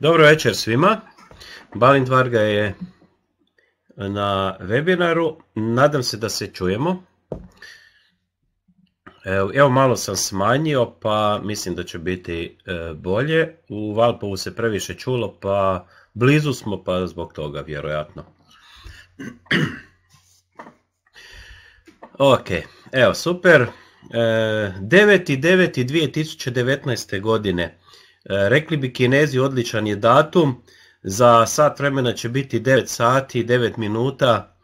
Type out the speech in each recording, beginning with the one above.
Dobro večer svima. Balint Varga je na webinaru. Nadam se da se čujemo. Evo malo sam smanjio pa mislim da će biti e, bolje. U Valpovu se previše čulo pa blizu smo pa zbog toga vjerojatno. Ok, evo super. 9.9.2019. E, godine E, rekli bi kinezi odličan je datum, za sat vremena će biti 9 sati, 9 minuta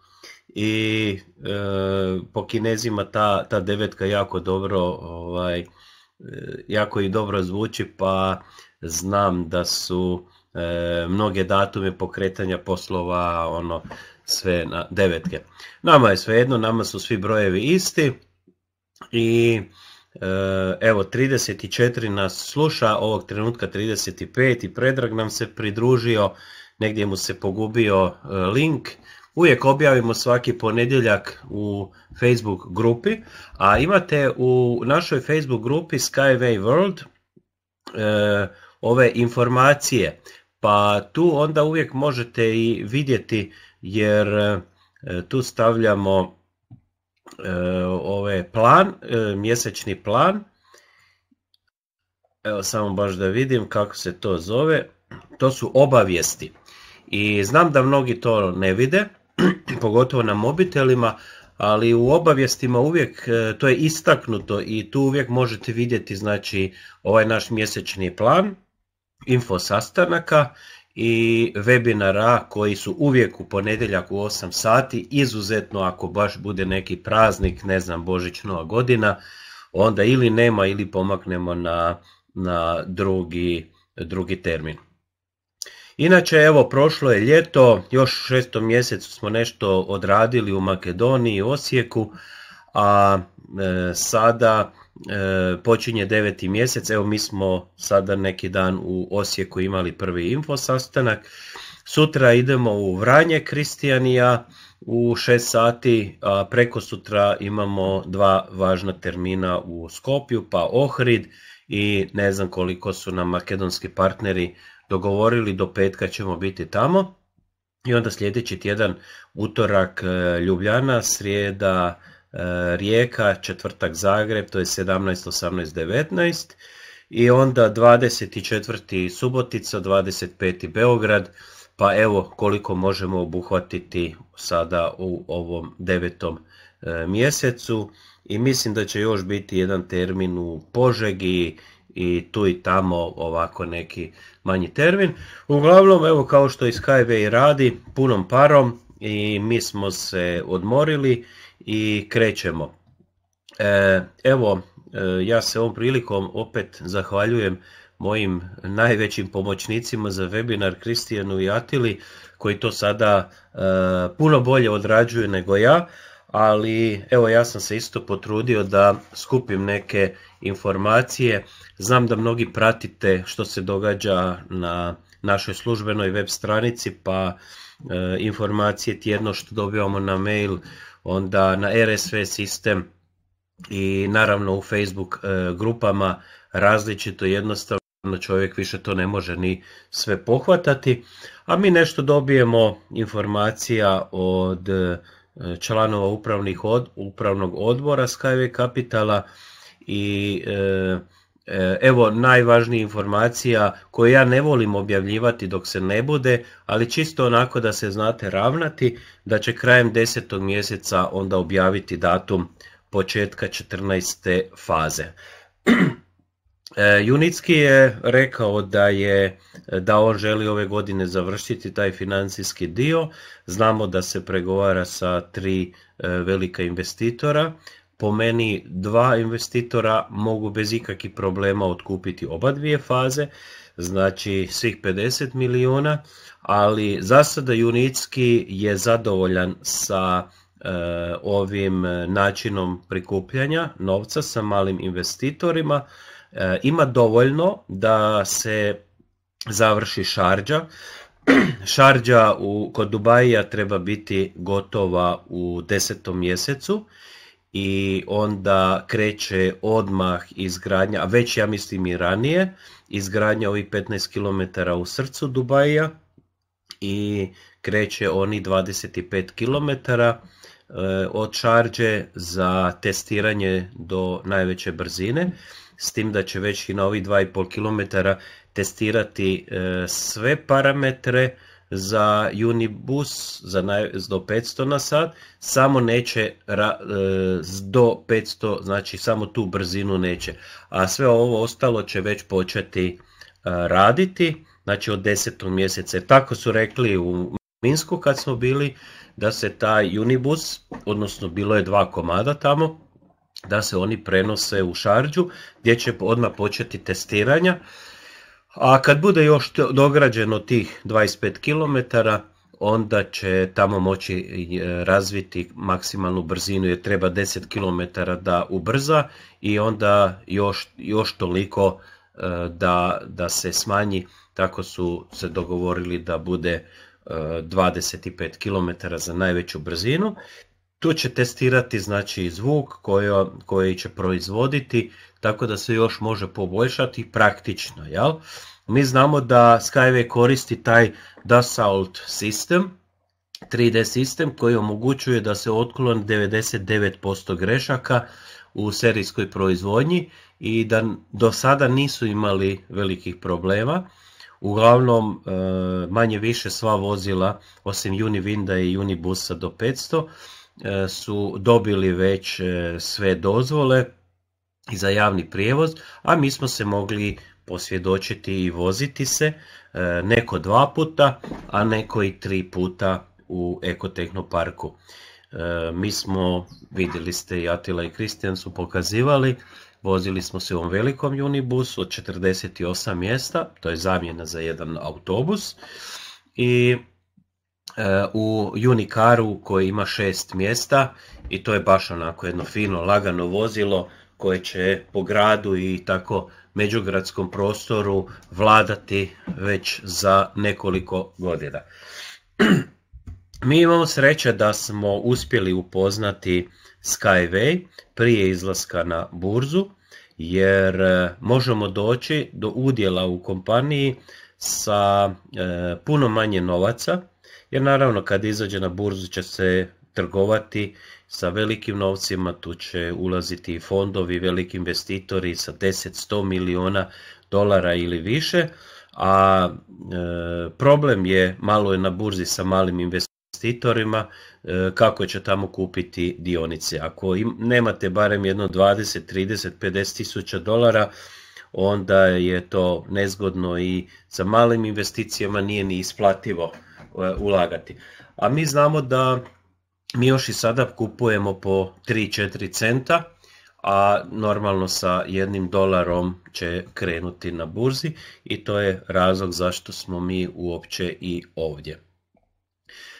i e, po kinezima ta, devetka jako dobro ovaj, e, jako i dobro zvuči pa znam da su mnoge datume pokretanja poslova ono sve na devetke. Nama je sve jedno, nama su svi brojevi isti i E, evo, 34 nas sluša, ovog trenutka 35 i Predrag nam se pridružio, negdje mu se pogubio e, link. Uvijek objavimo svaki ponedjeljak u Facebook grupi, a imate u našoj Facebook grupi Skyway World e, ove informacije, pa tu onda uvijek možete i vidjeti jer tu stavljamo ovaj plan, e, mjesečni plan. Evo samo baš da vidim kako se to zove. To su obavijesti. I znam da mnogi to ne vide, pogotovo na mobitelima, ali u obavijestima uvijek e, to je istaknuto i tu uvijek možete vidjeti znači ovaj naš mjesečni plan info sastanaka i webinara koji su uvijek u ponedjeljak u 8 sati, izuzetno ako baš bude neki praznik, ne znam, Božić, Nova godina, onda ili nema ili pomaknemo na, na drugi, drugi termin. Inače, evo, prošlo je ljeto, još u šestom mjesecu smo nešto odradili u Makedoniji, Osijeku, a e, sada E, počinje deveti mjesec, evo mi smo sada neki dan u Osijeku imali prvi info sastanak, sutra idemo u Vranje Kristijanija u 6 sati, a preko sutra imamo dva važna termina u Skopju, pa Ohrid i ne znam koliko su nam makedonski partneri dogovorili, do petka ćemo biti tamo. I onda sljedeći tjedan utorak e, Ljubljana, srijeda E, Rijeka, četvrtak Zagreb, to je 17, 18, 19 i onda 24. Subotica, 25. Beograd, pa evo koliko možemo obuhvatiti sada u ovom devetom e, mjesecu i mislim da će još biti jedan termin u Požegi i tu i tamo ovako neki manji termin. Uglavnom, evo kao što i Skyway radi, punom parom i mi smo se odmorili i krećemo. E, evo, e, ja se ovom prilikom opet zahvaljujem mojim najvećim pomoćnicima za webinar Kristijanu i Atili koji to sada e, puno bolje odrađuju nego ja, ali evo ja sam se isto potrudio da skupim neke informacije. Znam da mnogi pratite što se događa na našoj službenoj web stranici pa E, informacije tjedno što dobivamo na mail, onda na RSV sistem i naravno u Facebook e, grupama različito jednostavno čovjek više to ne može ni sve pohvatati, a mi nešto dobijemo informacija od e, članova upravnih od, upravnog odbora Skyway Capitala i E, evo najvažnija informacija koju ja ne volim objavljivati dok se ne bude, ali čisto onako da se znate ravnati, da će krajem 10. mjeseca onda objaviti datum početka 14. faze. E, Junicki je rekao da je da on želi ove godine završiti taj financijski dio. Znamo da se pregovara sa tri e, velika investitora po meni dva investitora mogu bez ikakvih problema otkupiti oba dvije faze, znači svih 50 milijuna, ali za sada Junicki je zadovoljan sa e, ovim načinom prikupljanja novca sa malim investitorima. E, ima dovoljno da se završi šarđa. šarđa u, kod Dubaja treba biti gotova u desetom mjesecu i onda kreće odmah izgradnja, a već ja mislim i ranije, izgradnja ovih 15 km u srcu Dubaja i kreće oni 25 km e, od čarđe za testiranje do najveće brzine, s tim da će već i na ovih 2,5 km testirati e, sve parametre, za Unibus za do 500 na sat, samo neće e, do 500, znači samo tu brzinu neće. A sve ovo ostalo će već početi e, raditi, znači od 10. mjeseca. Tako su rekli u Minsku kad smo bili da se taj Unibus, odnosno bilo je dva komada tamo, da se oni prenose u Šarđu gdje će odmah početi testiranja a kad bude još dograđeno tih 25 km, onda će tamo moći e, razviti maksimalnu brzinu jer treba 10 km da ubrza i onda još, još toliko e, da, da se smanji. Tako su se dogovorili da bude 25 e, km za najveću brzinu. Tu će testirati znači, zvuk koji, koji će proizvoditi tako da se još može poboljšati praktično. Jel? Mi znamo da Skyway koristi taj Dassault sistem, 3D sistem koji omogućuje da se otklon 99% grešaka u serijskoj proizvodnji i da do sada nisu imali velikih problema. Uglavnom e, manje više sva vozila osim Univinda i Unibusa do 500 e, su dobili već e, sve dozvole i za javni prijevoz, a mi smo se mogli posvjedočiti i voziti se e, neko dva puta, a neko i tri puta u Ekotehnoparku. E, mi smo, vidjeli ste i Atila i Kristijan su pokazivali, vozili smo se u ovom velikom unibusu od 48 mjesta, to je zamjena za jedan autobus i e, u Unikaru koji ima šest mjesta i to je baš onako jedno fino lagano vozilo koje će po gradu i tako međugradskom prostoru vladati već za nekoliko godina. Mi imamo sreće da smo uspjeli upoznati Skyway prije izlaska na burzu, jer e, možemo doći do udjela u kompaniji sa e, puno manje novaca, jer naravno kad izađe na burzu će se trgovati sa velikim novcima, tu će ulaziti i fondovi, veliki investitori sa 10-100 miliona dolara ili više, a e, problem je malo je na burzi sa malim investitorima e, kako će tamo kupiti dionice. Ako nemate barem jedno 20, 30, 50 tisuća dolara, onda je to nezgodno i sa malim investicijama nije ni isplativo e, ulagati. A mi znamo da mi još i sada kupujemo po 3-4 centa, a normalno sa jednim dolarom će krenuti na burzi i to je razlog zašto smo mi uopće i ovdje.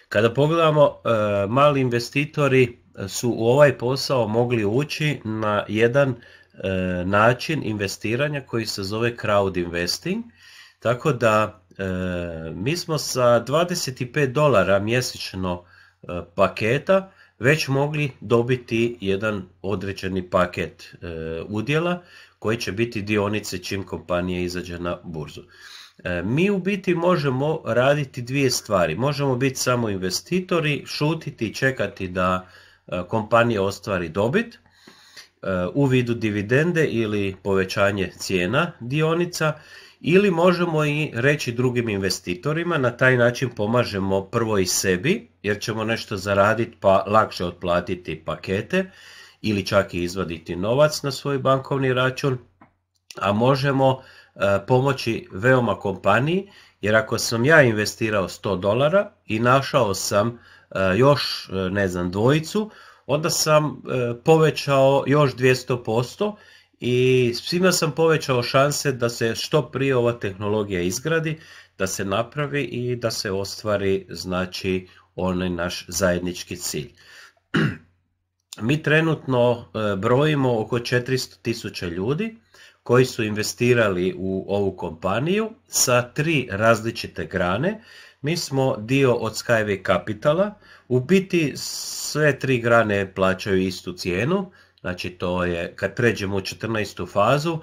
Kada pogledamo, e, mali investitori su u ovaj posao mogli ući na jedan e, način investiranja koji se zove crowd investing, tako da e, mi smo sa 25 dolara mjesečno E, paketa već mogli dobiti jedan određeni paket e, udjela koji će biti dionice čim kompanija izađe na burzu. E, mi u biti možemo raditi dvije stvari. Možemo biti samo investitori, šutiti i čekati da kompanija ostvari dobit u vidu dividende ili povećanje cijena dionica ili možemo i reći drugim investitorima, na taj način pomažemo prvo i sebi jer ćemo nešto zaraditi pa lakše otplatiti pakete ili čak i izvaditi novac na svoj bankovni račun, a možemo e, pomoći veoma kompaniji jer ako sam ja investirao 100 dolara i našao sam e, još e, ne znam dvojicu, onda sam povećao još 200% i svima sam povećao šanse da se što prije ova tehnologija izgradi, da se napravi i da se ostvari znači onaj naš zajednički cilj. Mi trenutno e, brojimo oko 400 tisuća ljudi koji su investirali u ovu kompaniju sa tri različite grane. Mi smo dio od Skyway Capitala, u biti sve tri grane plaćaju istu cijenu, Znači to je, kad pređemo u 14. fazu,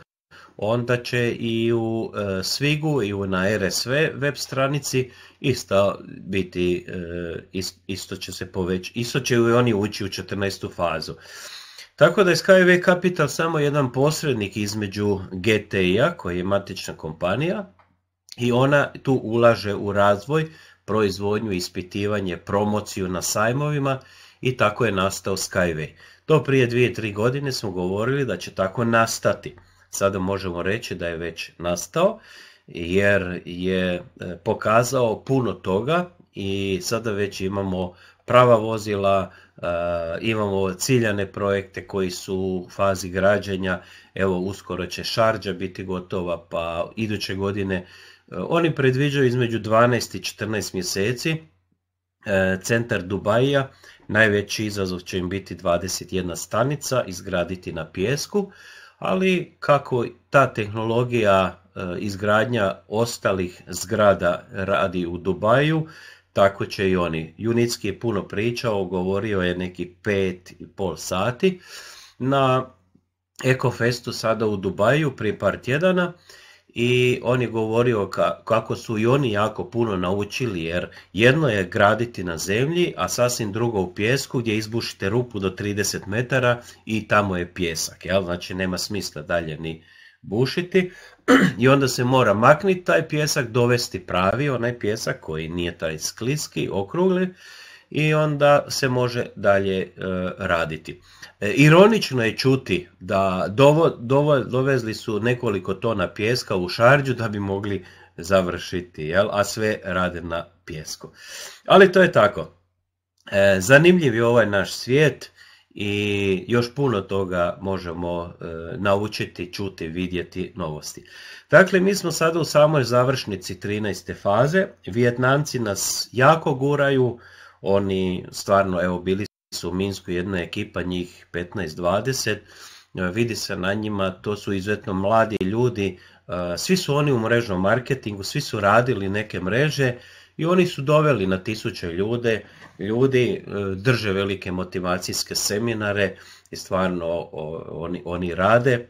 onda će i u e, Svigu i u na RSV web stranici isto biti, e, isto će se poveć, isto će i oni ući u 14. fazu. Tako da je Skyway Capital samo jedan posrednik između GTI-a koji je matična kompanija i ona tu ulaže u razvoj, proizvodnju, ispitivanje, promociju na sajmovima i tako je nastao Skyway. To prije dvije, tri godine smo govorili da će tako nastati. Sada možemo reći da je već nastao jer je e, pokazao puno toga i sada već imamo prava vozila, e, imamo ciljane projekte koji su u fazi građenja, evo uskoro će Šarđa biti gotova pa iduće godine e, oni predviđaju između 12 i 14 mjeseci E, centar Dubaja, najveći izazov će im biti 21 stanica izgraditi na pijesku, ali kako ta tehnologija e, izgradnja ostalih zgrada radi u Dubaju, tako će i oni. Junitski je puno pričao, govorio je neki pet i pol sati. Na Ekofestu sada u Dubaju prije par tjedana i on je govorio kako su i oni jako puno naučili jer jedno je graditi na zemlji, a sasvim drugo u pjesku gdje izbušite rupu do 30 metara i tamo je pjesak, jel? znači nema smisla dalje ni bušiti i onda se mora makniti taj pjesak, dovesti pravi, onaj pjesak koji nije taj skliski, okrugli i onda se može dalje e, raditi. E, ironično je čuti da dovezli su nekoliko tona pjeska u Šarđu da bi mogli završiti, jel? a sve rade na pjesku. Ali to je tako. E, zanimljiv je ovaj naš svijet i još puno toga možemo naučiti, čuti, vidjeti novosti. Dakle, mi smo sada u samoj završnici 13. faze. Vjetnamci nas jako guraju, oni stvarno, evo, bili su u Minsku jedna ekipa, njih 15-20, e, vidi se na njima, to su izuzetno mladi ljudi, e, svi su oni u mrežnom marketingu, svi su radili neke mreže i oni su doveli na tisuće ljude, ljudi e, drže velike motivacijske seminare i stvarno oni, oni rade.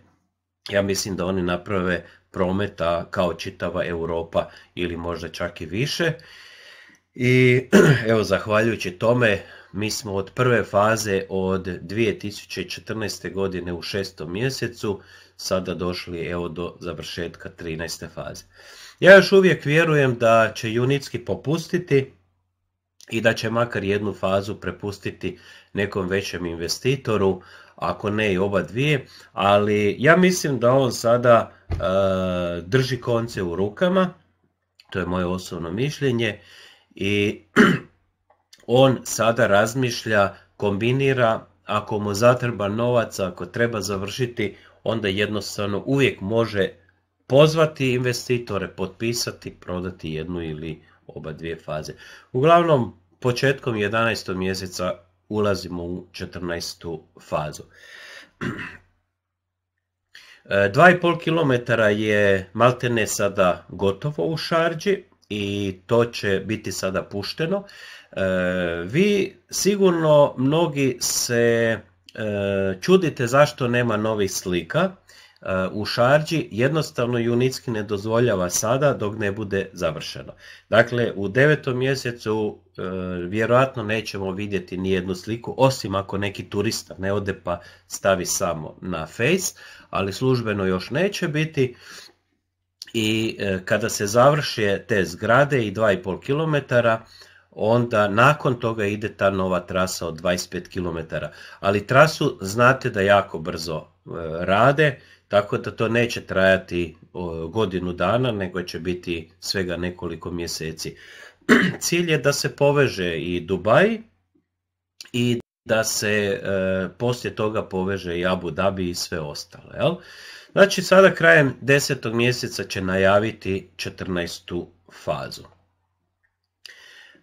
Ja mislim da oni naprave prometa kao čitava Europa ili možda čak i više. I evo, zahvaljujući tome, mi smo od prve faze od 2014. godine u šestom mjesecu sada došli evo do završetka 13. faze. Ja još uvijek vjerujem da će Unitski popustiti i da će makar jednu fazu prepustiti nekom većem investitoru, ako ne i oba dvije, ali ja mislim da on sada e, drži konce u rukama, to je moje osobno mišljenje, i on sada razmišlja, kombinira, ako mu zatreba novaca, ako treba završiti, onda jednostavno uvijek može pozvati investitore, potpisati, prodati jednu ili oba dvije faze. Uglavnom, početkom 11. mjeseca ulazimo u 14. fazu. 2,5 e, km je maltene sada gotovo u Šarđi, i to će biti sada pušteno. E, vi sigurno mnogi se e, čudite zašto nema novih slika e, u šarđi, jednostavno Junitski ne dozvoljava sada dok ne bude završeno. Dakle, u devetom mjesecu vjerojatno nećemo vidjeti ni jednu sliku, osim ako neki turista ne ode pa stavi samo na face, ali službeno još neće biti i e, kada se završe te zgrade i 2,5 km, onda nakon toga ide ta nova trasa od 25 km. Ali trasu znate da jako brzo e, rade, tako da to neće trajati godinu dana, nego će biti svega nekoliko mjeseci. Cilj je da se poveže i Dubaj i da se e, poslije toga poveže i Abu Dhabi i sve ostalo. Jel? Znači sada krajem desetog mjeseca će najaviti 14. fazu.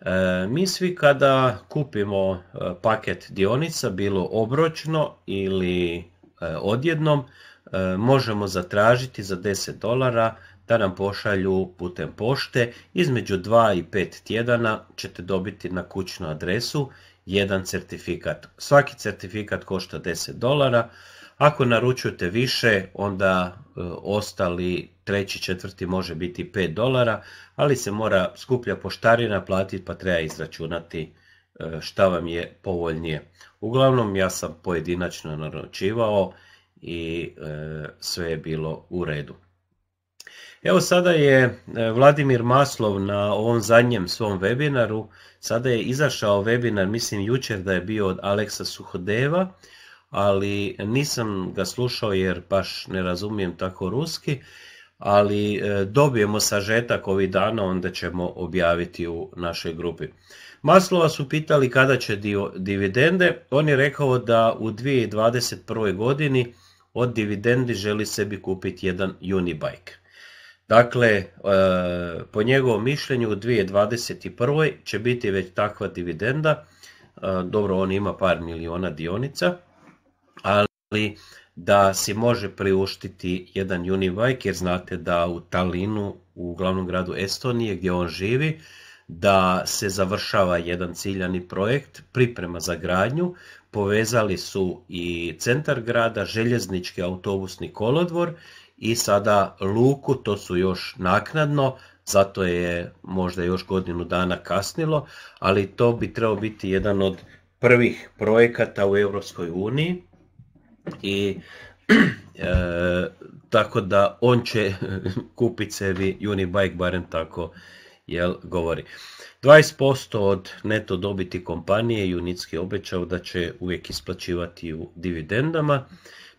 E, mi svi kada kupimo e, paket dionica, bilo obročno ili e, odjednom, možemo zatražiti za 10 dolara da nam pošalju putem pošte. Između 2 i 5 tjedana ćete dobiti na kućnu adresu jedan certifikat. Svaki certifikat košta 10 dolara. Ako naručujete više, onda e, ostali treći, četvrti može biti 5 dolara, ali se mora skuplja poštarina platiti pa treba izračunati e, šta vam je povoljnije. Uglavnom ja sam pojedinačno naručivao i e, sve je bilo u redu. Evo sada je Vladimir Maslov na ovom zadnjem svom webinaru, sada je izašao webinar, mislim jučer da je bio od Aleksa Suhodeva, ali nisam ga slušao jer baš ne razumijem tako ruski, ali e, dobijemo sažetak ovih dana, onda ćemo objaviti u našoj grupi. Maslova su pitali kada će dio dividende, on je rekao da u 2021. godini od dividendi želi sebi kupiti jedan Unibike. Dakle, e, po njegovom mišljenju u 2021. će biti već takva dividenda, e, dobro on ima par miliona dionica, ali da si može priuštiti jedan unibike jer znate da u Talinu, u glavnom gradu Estonije gdje on živi, da se završava jedan ciljani projekt, priprema za gradnju, povezali su i centar grada, željeznički autobusni kolodvor i sada luku, to su još naknadno, zato je možda još godinu dana kasnilo, ali to bi trebao biti jedan od prvih projekata u Europskoj uniji i e, tako da on će kupiti sebi Unibike barem tako jel govori. 20% od neto dobiti kompanije Junitski obećao da će uvijek isplaćivati u dividendama.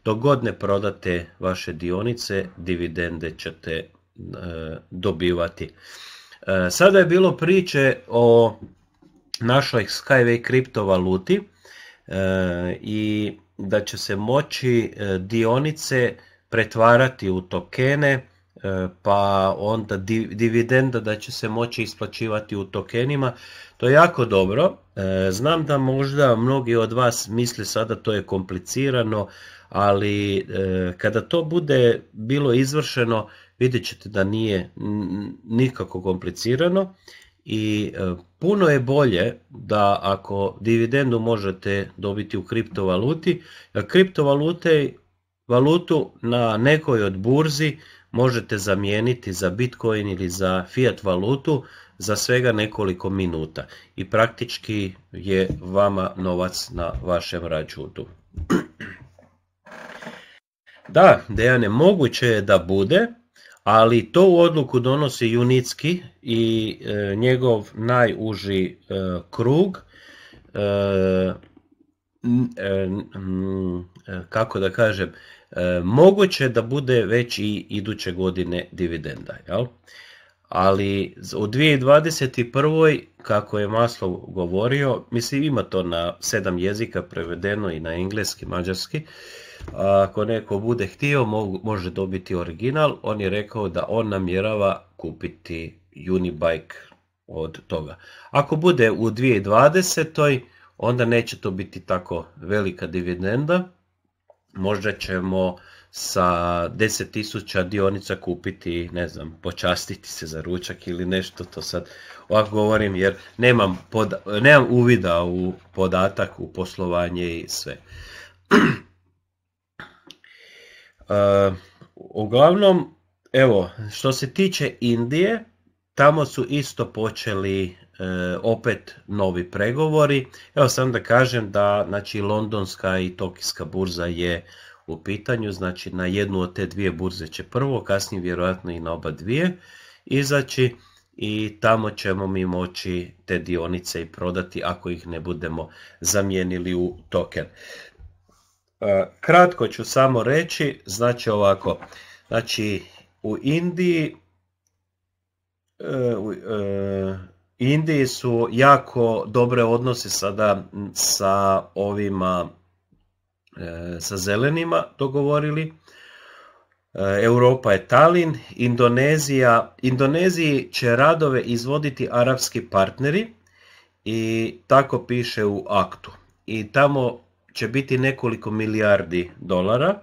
Dok god ne prodate vaše dionice, dividende ćete e, dobivati. E, sada je bilo priče o našoj Skyway kriptovaluti i da će se moći e, dionice pretvarati u tokene, e, pa onda dividenda da će se moći isplaćivati u tokenima. To je jako dobro. E, znam da možda mnogi od vas misle sada to je komplicirano, ali kada to bude bilo izvršeno vidjet ćete da nije nikako komplicirano i e, puno je bolje da ako dividendu možete dobiti u kriptovaluti, kriptovalute valutu na nekoj od burzi možete zamijeniti za Bitcoin ili za fiat valutu za svega nekoliko minuta i praktički je vama novac na vašem računu. Da, Dejane, moguće je da bude, ali to u odluku donosi Junicki i e, njegov najuži e, krug, e, kako da kažem, moguće da bude već i iduće godine dividenda. Ali u 2021. kako je Maslov govorio, mislim ima to na sedam jezika prevedeno i na engleski, mađarski, ako neko bude htio, može dobiti original. On je rekao da on namjerava kupiti Unibike od toga. Ako bude u 2020. onda neće to biti tako velika dividenda. Možda ćemo sa 10.000 dionica kupiti, ne znam, počastiti se za ručak ili nešto, to sad ovako govorim jer nemam, nemam uvida u podatak, u poslovanje i sve. Eh, uglavnom, evo, što se tiče Indije, tamo su isto počeli eh, opet novi pregovori. Evo sam da kažem da znači, londonska i tokijska burza je u pitanju, znači na jednu od te dvije burze će prvo, kasnije vjerojatno i na oba dvije izaći i tamo ćemo mi moći te dionice i prodati ako ih ne budemo zamijenili u token. Eh, kratko ću samo reći, znači ovako, znači u Indiji, eh, u eh, Indiji su jako dobre odnose sada sa ovima, sa zelenima dogovorili, Europa je Talin, Indonezija, Indoneziji će radove izvoditi arapski partneri i tako piše u aktu. I tamo će biti nekoliko milijardi dolara.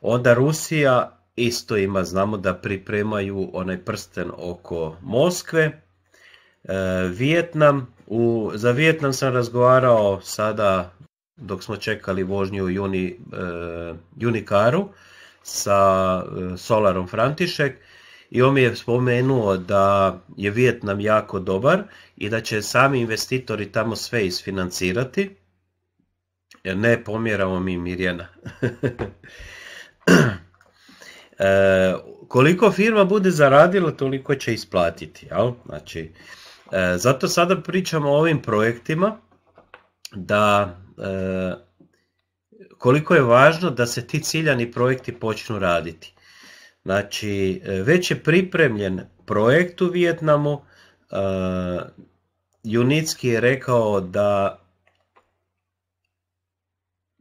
Onda Rusija isto ima, znamo da pripremaju onaj prsten oko Moskve. E, Vijetnam, u, za Vijetnam sam razgovarao sada dok smo čekali vožnju u juni, e, Junikaru sa e, Solarom František i on mi je spomenuo da je Vijetnam jako dobar i da će sami investitori tamo sve isfinancirati ne pomjeramo mi Mirjana. E, koliko firma bude zaradila, toliko će isplatiti. Jel? Znači, e, zato sada pričamo o ovim projektima da e, koliko je važno da se ti ciljani projekti počnu raditi. Znači, već je pripremljen projekt u Vijetnamu, Junitski je rekao da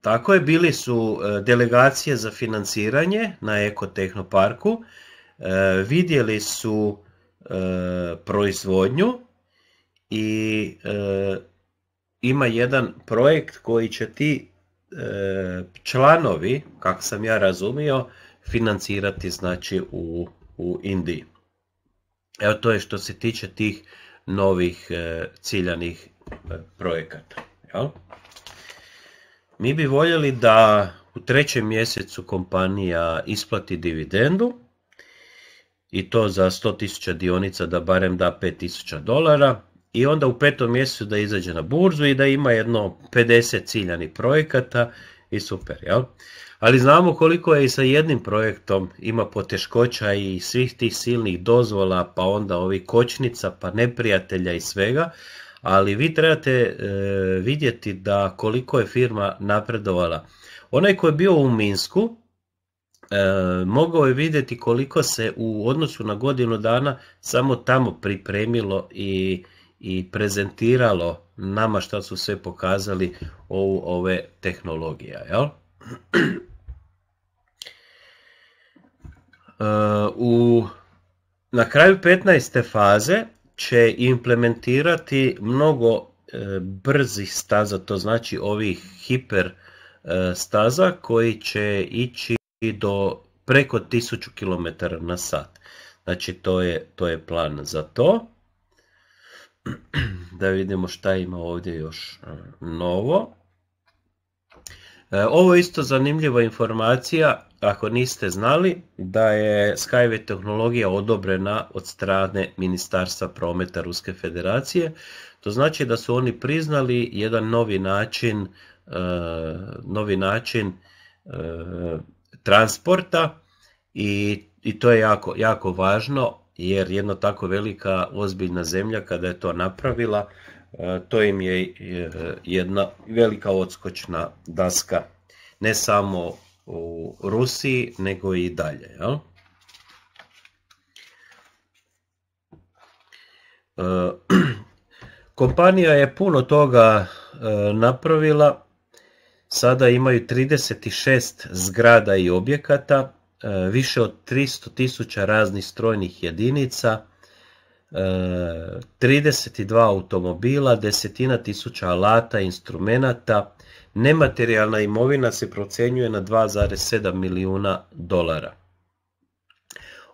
tako je, bili su e, delegacije za financiranje na Ekotehnoparku, e, vidjeli su e, proizvodnju i ima jedan projekt koji će ti članovi, kako sam ja razumio, financirati znači u, u Indiji. Evo to je što se tiče tih novih ciljanih projekata. Jel? Mi bi voljeli da u trećem mjesecu kompanija isplati dividendu i to za 100.000 dionica da barem da 5.000 dolara i onda u petom mjesecu da izađe na burzu i da ima jedno 50 ciljanih projekata i super, jel? Ali znamo koliko je i sa jednim projektom ima poteškoća i svih tih silnih dozvola, pa onda ovih kočnica, pa neprijatelja i svega, ali vi trebate e, vidjeti da koliko je firma napredovala. Onaj koji je bio u Minsku, e, mogao je vidjeti koliko se u odnosu na godinu dana samo tamo pripremilo i, i prezentiralo nama što su sve pokazali ovu, ove tehnologije. Jel? E, u, na kraju 15. faze će implementirati mnogo e, brzih staza, to znači ovih hiper e, staza koji će ići do preko 1000 km na sat. Znači to je, to je plan za to. Da vidimo šta ima ovdje još e, novo. Ovo je isto zanimljiva informacija ako niste znali, da je Skyway tehnologija odobrena od strane Ministarstva prometa Ruske federacije. To znači da su oni priznali jedan novi način, e, novi način e, transporta i, i to je jako, jako važno jer jedna tako velika ozbiljna zemlja kada je to napravila, e, to im je jedna velika odskočna daska ne samo u Rusiji nego i dalje. E, kompanija je puno toga e, napravila, sada imaju 36 zgrada i objekata, e, više od 300 tisuća raznih strojnih jedinica, 32 automobila, desetina tisuća alata, instrumenata, Nematerijalna imovina se procjenjuje na 2,7 milijuna dolara.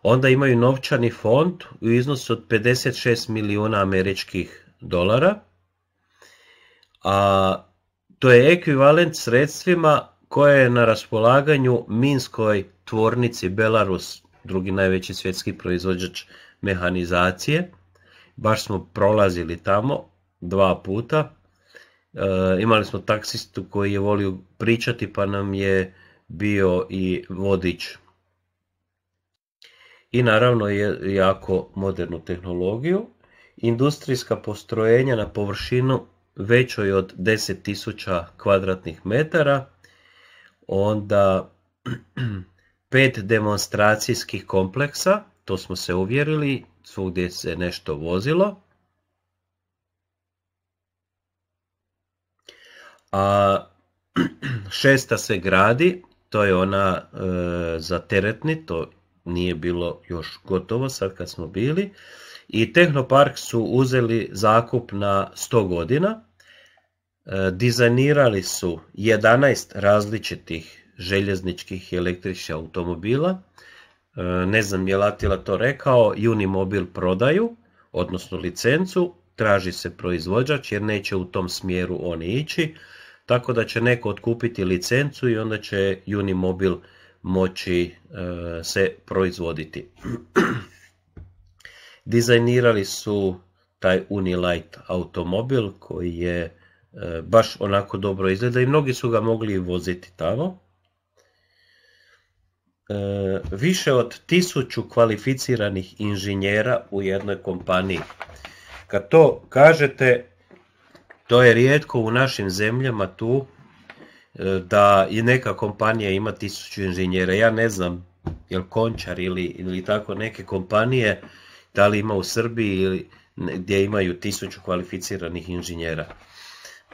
Onda imaju novčani fond u iznosu od 56 milijuna američkih dolara. A to je ekvivalent sredstvima koje je na raspolaganju Minskoj tvornici Belarus, drugi najveći svjetski proizvođač mehanizacije. Baš smo prolazili tamo dva puta E, imali smo taksistu koji je volio pričati pa nam je bio i vodič. I naravno je jako modernu tehnologiju. Industrijska postrojenja na površinu većoj od 10.000 kvadratnih metara, onda pet demonstracijskih kompleksa, to smo se uvjerili, svugdje se nešto vozilo, A šesta se gradi, to je ona e, za teretni, to nije bilo još gotovo sad kad smo bili. I Tehnopark su uzeli zakup na 100 godina. E, dizajnirali su 11 različitih željezničkih i električnih automobila. E, ne znam je Latila to rekao, Unimobil prodaju, odnosno licencu, traži se proizvođač jer neće u tom smjeru oni ići tako da će neko otkupiti licencu i onda će Unimobil moći e, se proizvoditi. Dizajnirali su taj Unilight automobil koji je e, baš onako dobro izgleda i mnogi su ga mogli voziti tamo. E, više od tisuću kvalificiranih inženjera u jednoj kompaniji. Kad to kažete, to je rijetko u našim zemljama tu e, da i neka kompanija ima tisuću inženjera. Ja ne znam jel Končar ili, ili tako neke kompanije, da li ima u Srbiji ili gdje imaju tisuću kvalificiranih inženjera.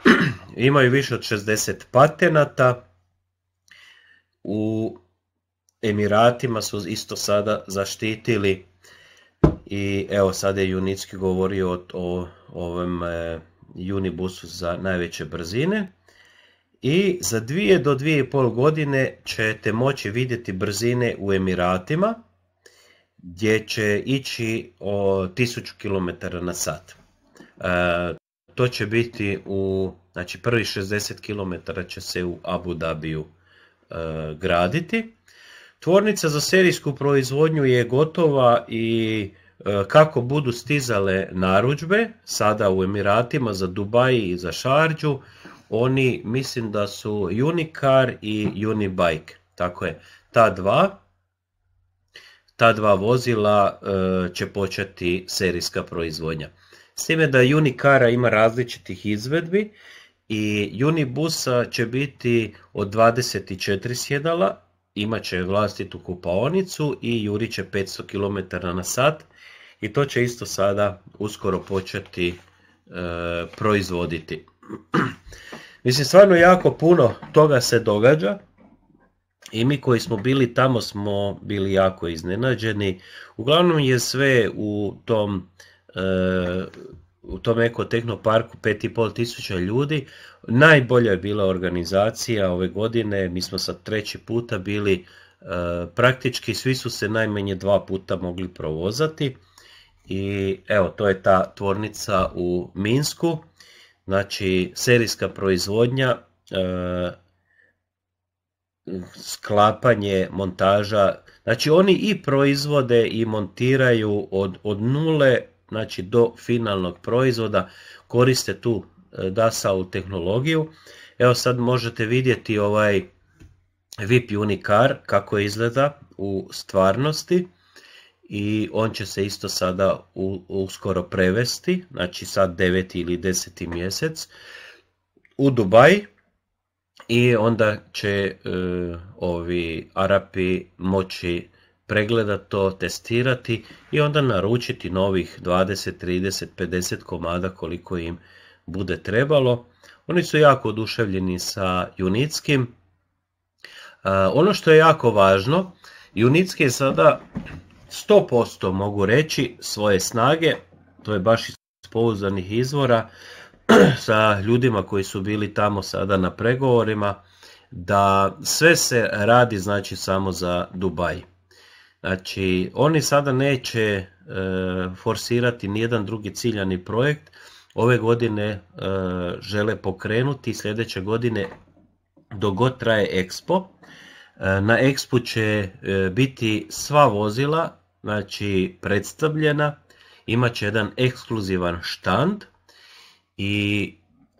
imaju više od 60 patenata, u Emiratima su isto sada zaštitili i evo sad je Junicki govorio o, ovom Unibusu za najveće brzine i za dvije do dvije pol godine ćete moći vidjeti brzine u Emiratima gdje će ići o 1000 km na sat. E, to će biti u, znači prvi 60 km će se u Abu Dhabiju e, graditi. Tvornica za serijsku proizvodnju je gotova i E, kako budu stizale narudžbe sada u Emiratima za Dubaji i za Šarđu, oni mislim da su Unicar i Unibike, tako je, ta dva, ta dva vozila e, će početi serijska proizvodnja. S time da Unicara ima različitih izvedbi i Unibusa će biti od 24 sjedala, imat će vlastitu kupaonicu i juriće će 500 km na sat, i to će isto sada uskoro početi e, proizvoditi. Mislim, stvarno jako puno toga se događa i mi koji smo bili tamo smo bili jako iznenađeni. Uglavnom je sve u tom e, u tom ekotehnoparku 5,5 tisuća ljudi. Najbolja je bila organizacija ove godine, mi smo sad treći puta bili, e, praktički svi su se najmanje dva puta mogli provozati i evo to je ta tvornica u Minsku, znači serijska proizvodnja, e, sklapanje, montaža, znači oni i proizvode i montiraju od, od nule znači do finalnog proizvoda, koriste tu e, DASA-u tehnologiju. Evo sad možete vidjeti ovaj VIP Unicar kako izgleda u stvarnosti i on će se isto sada uskoro prevesti, znači sad 9. ili deseti mjesec u Dubaj i onda će e, ovi Arapi moći pregledati to, testirati i onda naručiti novih 20, 30, 50 komada koliko im bude trebalo. Oni su jako oduševljeni sa Junitskim. E, ono što je jako važno, Junitski je sada 100% mogu reći svoje snage, to je baš iz pouzdanih izvora, sa ljudima koji su bili tamo sada na pregovorima, da sve se radi znači samo za Dubaj. Znači, oni sada neće e, forsirati nijedan drugi ciljani projekt, ove godine e, žele pokrenuti, sljedeće godine dogod traje Expo, E, na Expo će e, biti sva vozila znači predstavljena, imat će jedan ekskluzivan štand i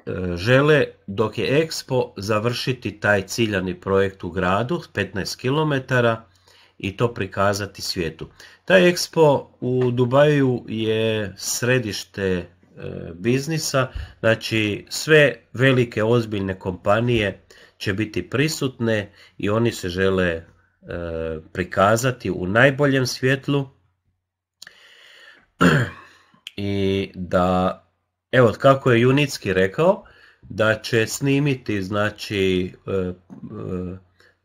e, žele dok je Expo završiti taj ciljani projekt u gradu 15 km i to prikazati svijetu. Taj Expo u Dubaju je središte biznisa, znači sve velike ozbiljne kompanije će biti prisutne i oni se žele e, prikazati u najboljem svjetlu i da, evo kako je Junicki rekao, da će snimiti znači e, e,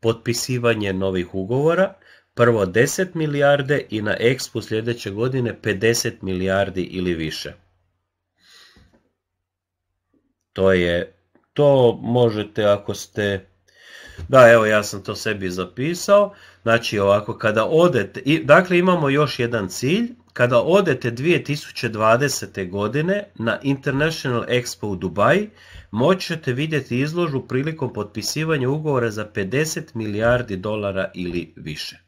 potpisivanje novih ugovora, prvo 10 milijarde i na Expo sljedeće godine 50 milijardi ili više. To je, to možete ako ste, da evo ja sam to sebi zapisao, znači ovako kada odete, i, dakle imamo još jedan cilj, kada odete 2020. godine na International Expo u Dubai, moći ćete vidjeti izložu prilikom potpisivanja ugovora za 50 milijardi dolara ili više.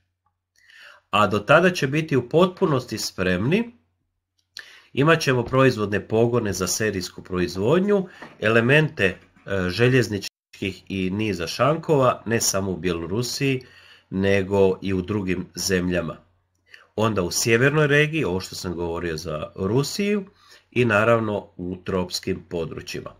A do tada će biti u potpunosti spremni Imat ćemo proizvodne pogone za serijsku proizvodnju, elemente e, željezničkih i niza šankova, ne samo u Bjelorusiji, nego i u drugim zemljama. Onda u sjevernoj regiji, ovo što sam govorio za Rusiju, i naravno u tropskim područjima.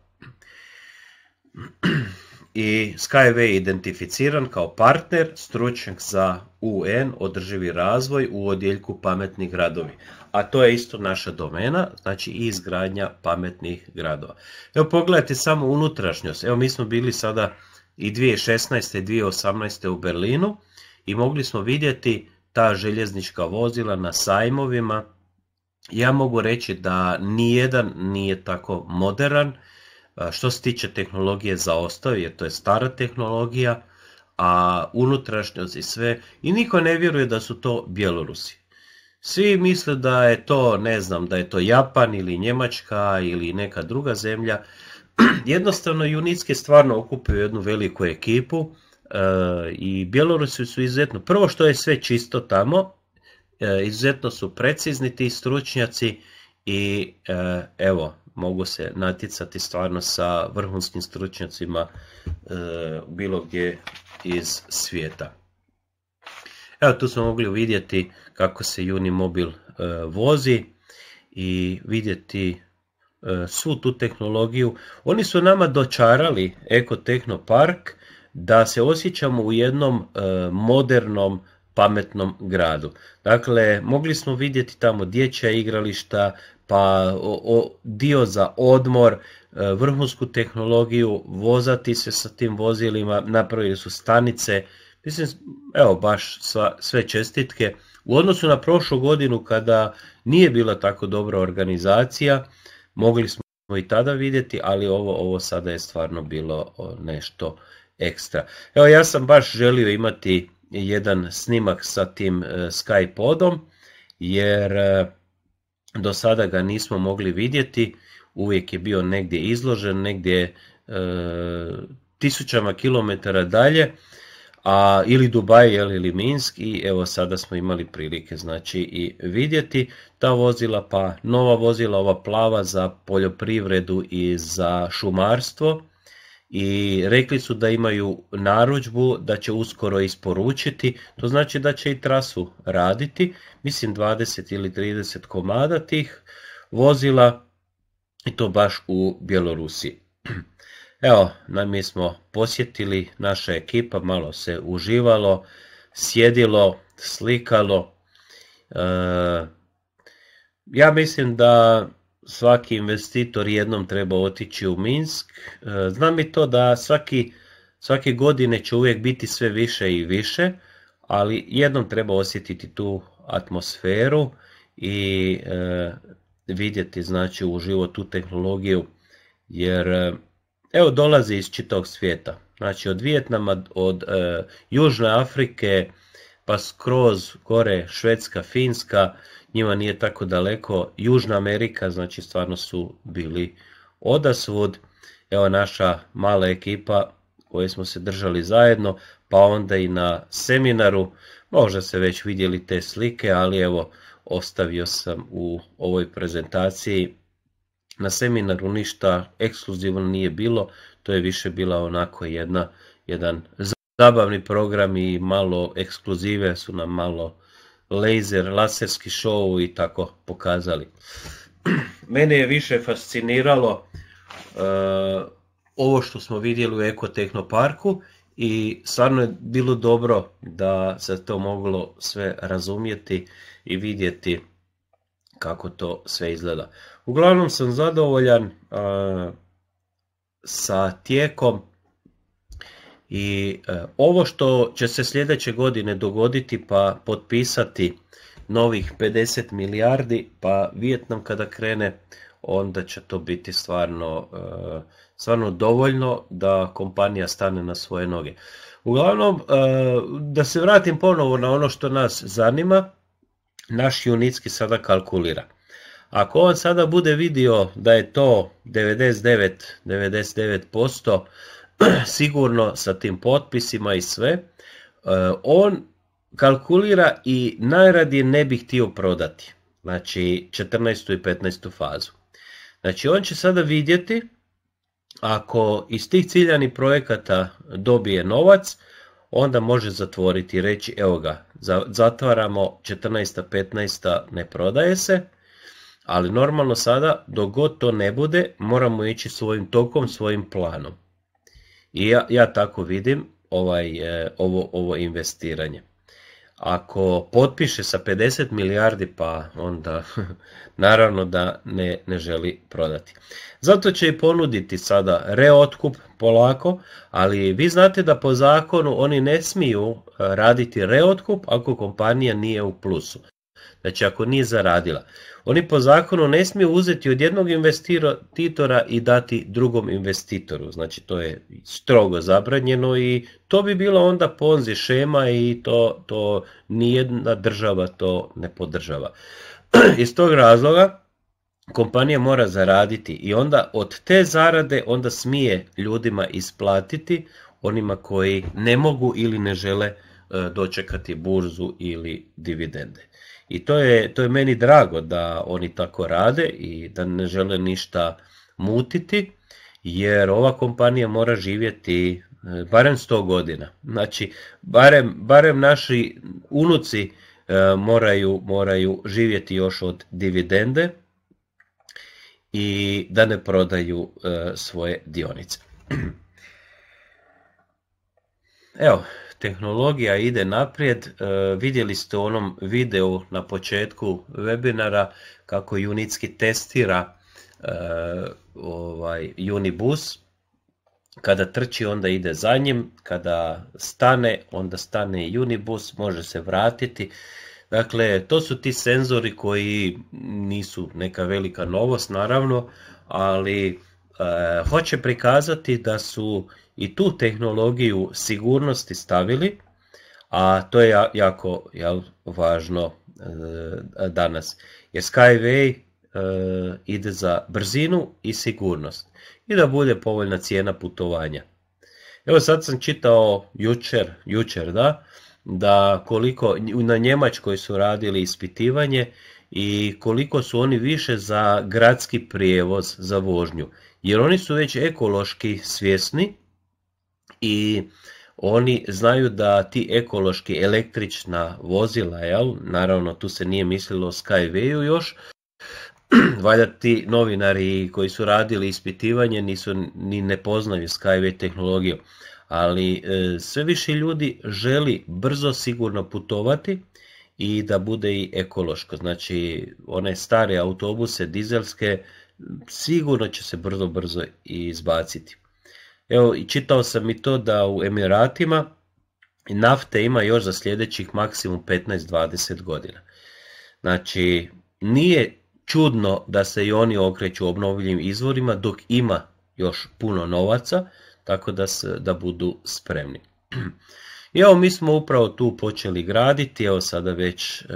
I Skyway je identificiran kao partner, stručnjak za UN održivi razvoj u odjeljku pametnih gradovi. A to je isto naša domena, znači i izgradnja pametnih gradova. Evo pogledajte samo unutrašnjost. Evo mi smo bili sada i 2016. i 2018. u Berlinu i mogli smo vidjeti ta željeznička vozila na sajmovima. Ja mogu reći da nijedan nije tako moderan. Što se tiče tehnologije zaostao, jer to je stara tehnologija, a unutrašnjost i sve, i niko ne vjeruje da su to Bjelorusi. Svi misle da je to, ne znam, da je to Japan ili Njemačka ili neka druga zemlja. Jednostavno, Junitski stvarno okupio jednu veliku ekipu e, i Bjelorusi su izuzetno, prvo što je sve čisto tamo, e, izuzetno su precizni ti stručnjaci i e, evo, mogu se natjecati stvarno sa vrhunskim stručnjacima bilo gdje iz svijeta. Evo tu smo mogli vidjeti kako se Unimobil e, vozi i vidjeti e, svu tu tehnologiju. Oni su nama dočarali park da se osjećamo u jednom e, modernom pametnom gradu. Dakle, mogli smo vidjeti tamo dječja igrališta, pa dio za odmor, E, vrhunsku tehnologiju, vozati se sa tim vozilima, napravili su stanice, mislim, evo baš sve čestitke. U odnosu na prošlu godinu kada nije bila tako dobra organizacija, mogli smo i tada vidjeti, ali ovo, ovo sada je stvarno bilo nešto ekstra. Evo ja sam baš želio imati jedan snimak sa tim e, Skypodom, jer e, do sada ga nismo mogli vidjeti uvijek je bio negdje izložen, negdje e, tisućama kilometara dalje, a ili Dubaj ili Minsk i evo sada smo imali prilike znači i vidjeti ta vozila pa nova vozila ova plava za poljoprivredu i za šumarstvo i rekli su da imaju narudžbu da će uskoro isporučiti to znači da će i trasu raditi mislim 20 ili 30 komada tih vozila i to baš u Bjelorusiji. Evo, mi smo posjetili, naša ekipa malo se uživalo, sjedilo, slikalo. E, ja mislim da svaki investitor jednom treba otići u Minsk. E, znam i to da svaki, svake godine će uvijek biti sve više i više, ali jednom treba osjetiti tu atmosferu i e, vidjeti znači život tu tehnologiju jer e, evo dolazi iz čitog svijeta. Znači od Vijetnama, od e, Južne Afrike pa skroz gore Švedska, Finska, njima nije tako daleko. Južna Amerika, znači stvarno su bili odasvud. Evo naša mala ekipa koje smo se držali zajedno, pa onda i na seminaru. Možda se već vidjeli te slike, ali evo ostavio sam u ovoj prezentaciji. Na seminaru ništa ekskluzivno nije bilo, to je više bila onako jedna, jedan zabavni program i malo ekskluzive su nam malo laser, laserski show i tako pokazali. Mene je više fasciniralo uh, ovo što smo vidjeli u Ekotehnoparku i stvarno je bilo dobro da se to moglo sve razumjeti i vidjeti kako to sve izgleda. Uglavnom sam zadovoljan sa tijekom i e, ovo što će se sljedeće godine dogoditi pa potpisati novih 50 milijardi pa Vijetnam kada krene onda će to biti stvarno uh, stvarno dovoljno da kompanija stane na svoje noge. Uglavnom, e, da se vratim ponovo na ono što nas zanima, naš Junitski sada kalkulira. Ako on sada bude vidio da je to 99-99% sigurno sa tim potpisima i sve, e, on kalkulira i najradije ne bi htio prodati. Znači 14. i 15. fazu. Znači on će sada vidjeti ako iz tih ciljanih projekata dobije novac, onda može zatvoriti i reći evo ga, zatvaramo 14. 15. ne prodaje se, ali normalno sada dok god to ne bude moramo ići svojim tokom, svojim planom. I ja, ja tako vidim ovaj, eh, ovo, ovo investiranje ako potpiše sa 50 milijardi pa onda naravno da ne, ne želi prodati. Zato će i ponuditi sada reotkup polako, ali vi znate da po zakonu oni ne smiju eh, raditi reotkup ako kompanija nije u plusu. Znači ako nije zaradila. Oni po zakonu ne smiju uzeti od jednog investitora i dati drugom investitoru. Znači to je strogo zabranjeno i to bi bilo onda ponzi šema i to, to nijedna država to ne podržava. Iz tog razloga kompanija mora zaraditi i onda od te zarade onda smije ljudima isplatiti onima koji ne mogu ili ne žele e, dočekati burzu ili dividende. I to je, to je meni drago da oni tako rade i da ne žele ništa mutiti, jer ova kompanija mora živjeti e, barem 100 godina. Znači, barem, barem naši unuci e, moraju, moraju živjeti još od dividende i da ne prodaju e, svoje dionice. Evo, tehnologija ide naprijed, e, vidjeli ste u onom videu na početku webinara kako Unitski testira e, ovaj, Unibus, kada trči onda ide za njim, kada stane onda stane i Unibus, može se vratiti. Dakle, to su ti senzori koji nisu neka velika novost naravno, ali e, hoće prikazati da su i tu tehnologiju sigurnosti stavili, a to je jako jel, važno e, danas. Jer Skyway e, ide za brzinu i sigurnost i da bude povoljna cijena putovanja. Evo sad sam čitao jučer, jučer da, da koliko na Njemačkoj su radili ispitivanje i koliko su oni više za gradski prijevoz, za vožnju. Jer oni su već ekološki svjesni i oni znaju da ti ekološki električna vozila, jel? naravno tu se nije mislilo o skyway još, valjda ti novinari koji su radili ispitivanje nisu ni ne poznaju Skyway tehnologiju, ali e, sve više ljudi želi brzo sigurno putovati i da bude i ekološko. Znači one stare autobuse dizelske sigurno će se brzo brzo izbaciti. Evo, čitao sam i to da u Emiratima nafte ima još za sljedećih maksimum 15-20 godina. Znači, nije čudno da se i oni okreću obnovljivim izvorima dok ima još puno novaca, tako da, se, da budu spremni. I evo mi smo upravo tu počeli graditi, evo sada već Šarđa,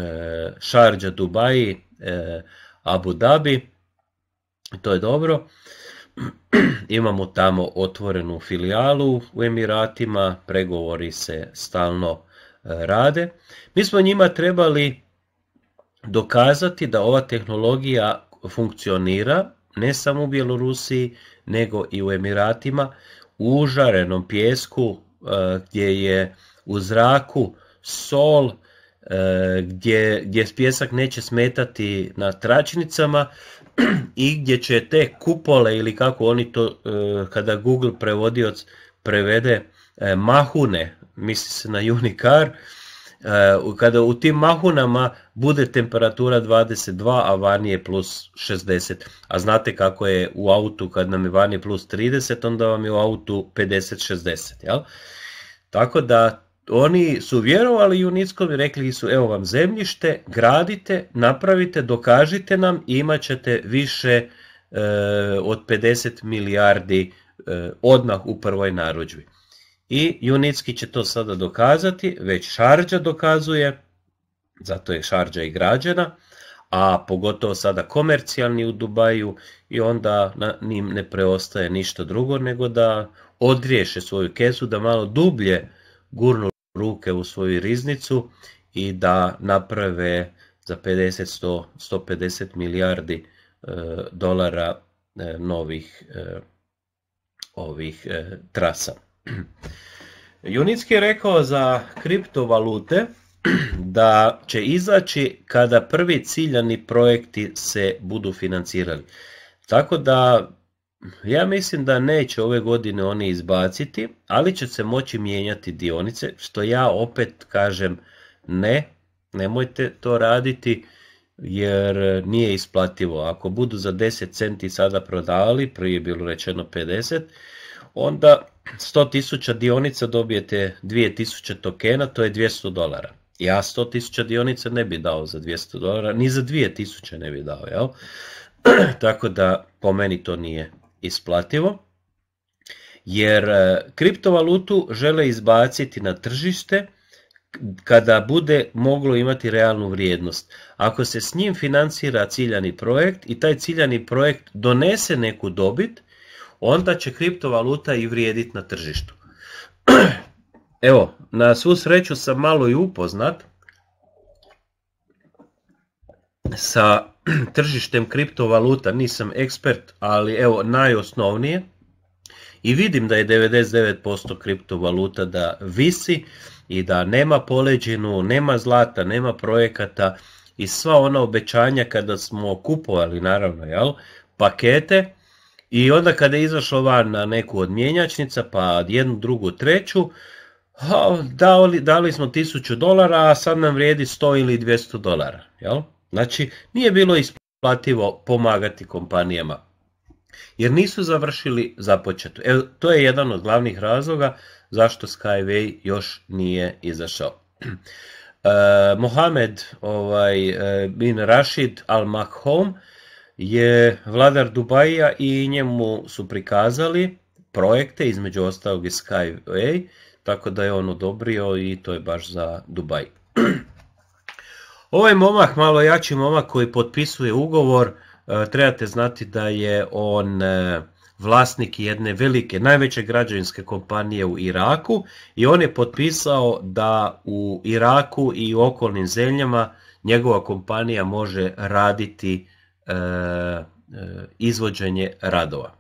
e, Sharjah, Dubai, e, Abu Dhabi, to je dobro. imamo tamo otvorenu filijalu u Emiratima, pregovori se stalno e, rade. Mi smo njima trebali dokazati da ova tehnologija funkcionira ne samo u Bjelorusiji, nego i u Emiratima, u užarenom pjesku e, gdje je u zraku sol, e, gdje, gdje pjesak neće smetati na tračnicama, i gdje će te kupole ili kako oni to e, kada Google prevodioc prevede e, mahune, misli se na Unicar. E, kada u tim mahunama bude temperatura 22, a vani je plus 60. A znate kako je u autu kad nam je vani plus 30, onda vam je u autu 50-60. Tako da oni su vjerovali Junickom i rekli su evo vam zemljište, gradite, napravite, dokažite nam i imat ćete više e, od 50 milijardi e, odmah u prvoj narudžbi. I Junicki će to sada dokazati, već Šarđa dokazuje, zato je Šarđa i građena, a pogotovo sada komercijalni u Dubaju i onda na njim ne preostaje ništa drugo nego da odriješe svoju kesu, da malo dublje gurnu ruke u svoju riznicu i da naprave za 50, 100, 150 milijardi e, dolara e, novih e, ovih trasa. Junitski je rekao za kriptovalute da će izaći kada prvi ciljani projekti se budu financirali. Tako da ja mislim da neće ove godine oni izbaciti, ali će se moći mijenjati dionice, što ja opet kažem ne, nemojte to raditi jer nije isplativo. Ako budu za 10 centi sada prodavali, prije je bilo rečeno 50, onda 100.000 dionica dobijete 2.000 tokena, to je 200 dolara. Ja 100.000 dionica ne bi dao za 200 dolara, ni za 2.000 ne bi dao, jel? Tako da po meni to nije isplativo jer e, kriptovalutu žele izbaciti na tržište kada bude moglo imati realnu vrijednost. Ako se s njim financira ciljani projekt i taj ciljani projekt donese neku dobit, onda će kriptovaluta i vrijediti na tržištu. Evo, na svu sreću sam malo i upoznat sa tržištem kriptovaluta nisam ekspert, ali evo najosnovnije i vidim da je 99% kriptovaluta da visi i da nema poleđinu, nema zlata, nema projekata i sva ona obećanja kada smo kupovali naravno jel, pakete i onda kada je izašlo van na neku od mjenjačnica pa jednu, drugu, treću dali, dali smo 1000 dolara, a sad nam vrijedi 100 ili 200 dolara. Jel? Znači, nije bilo isplativo pomagati kompanijama, jer nisu završili započetu. E, to je jedan od glavnih razloga zašto Skyway još nije izašao. E, Mohamed ovaj, e, bin Rashid Al Makhom je vladar Dubaja i njemu su prikazali projekte, između ostalog i Skyway, tako da je on odobrio i to je baš za Dubaj. Ovaj momak, malo jači momak koji potpisuje ugovor, e, trebate znati da je on e, vlasnik jedne velike, najveće građevinske kompanije u Iraku i on je potpisao da u Iraku i u okolnim zemljama njegova kompanija može raditi e, izvođenje radova.